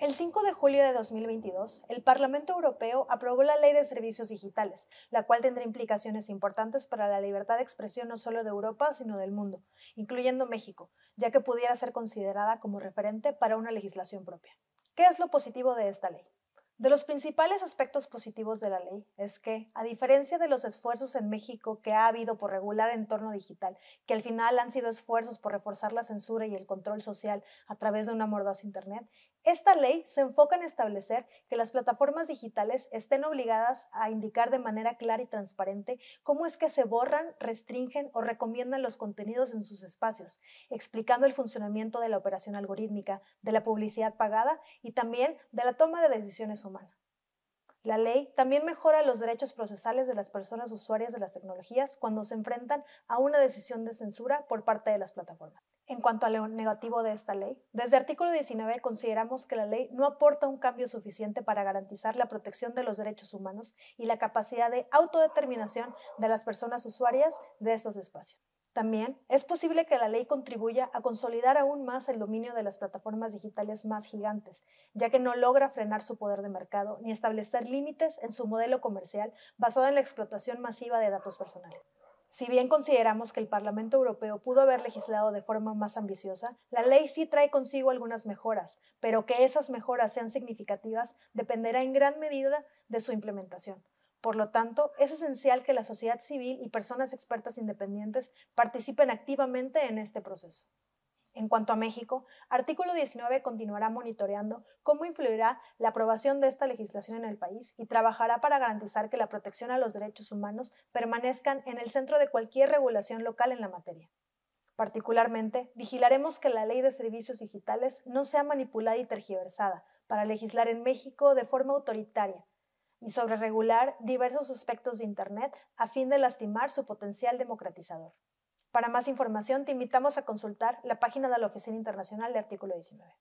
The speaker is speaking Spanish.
El 5 de julio de 2022, el Parlamento Europeo aprobó la Ley de Servicios Digitales, la cual tendrá implicaciones importantes para la libertad de expresión no solo de Europa, sino del mundo, incluyendo México, ya que pudiera ser considerada como referente para una legislación propia. ¿Qué es lo positivo de esta ley? De los principales aspectos positivos de la ley es que, a diferencia de los esfuerzos en México que ha habido por regular el entorno digital, que al final han sido esfuerzos por reforzar la censura y el control social a través de una mordaza Internet, esta ley se enfoca en establecer que las plataformas digitales estén obligadas a indicar de manera clara y transparente cómo es que se borran, restringen o recomiendan los contenidos en sus espacios, explicando el funcionamiento de la operación algorítmica, de la publicidad pagada y también de la toma de decisiones humanas. La ley también mejora los derechos procesales de las personas usuarias de las tecnologías cuando se enfrentan a una decisión de censura por parte de las plataformas en cuanto al negativo de esta ley. Desde el artículo 19 consideramos que la ley no aporta un cambio suficiente para garantizar la protección de los derechos humanos y la capacidad de autodeterminación de las personas usuarias de estos espacios. También es posible que la ley contribuya a consolidar aún más el dominio de las plataformas digitales más gigantes, ya que no logra frenar su poder de mercado ni establecer límites en su modelo comercial basado en la explotación masiva de datos personales. Si bien consideramos que el Parlamento Europeo pudo haber legislado de forma más ambiciosa, la ley sí trae consigo algunas mejoras, pero que esas mejoras sean significativas dependerá en gran medida de su implementación. Por lo tanto, es esencial que la sociedad civil y personas expertas independientes participen activamente en este proceso. En cuanto a México, artículo 19 continuará monitoreando cómo influirá la aprobación de esta legislación en el país y trabajará para garantizar que la protección a los derechos humanos permanezcan en el centro de cualquier regulación local en la materia. Particularmente, vigilaremos que la ley de servicios digitales no sea manipulada y tergiversada para legislar en México de forma autoritaria y sobre regular diversos aspectos de Internet a fin de lastimar su potencial democratizador. Para más información, te invitamos a consultar la página de la Oficina Internacional de Artículo 19.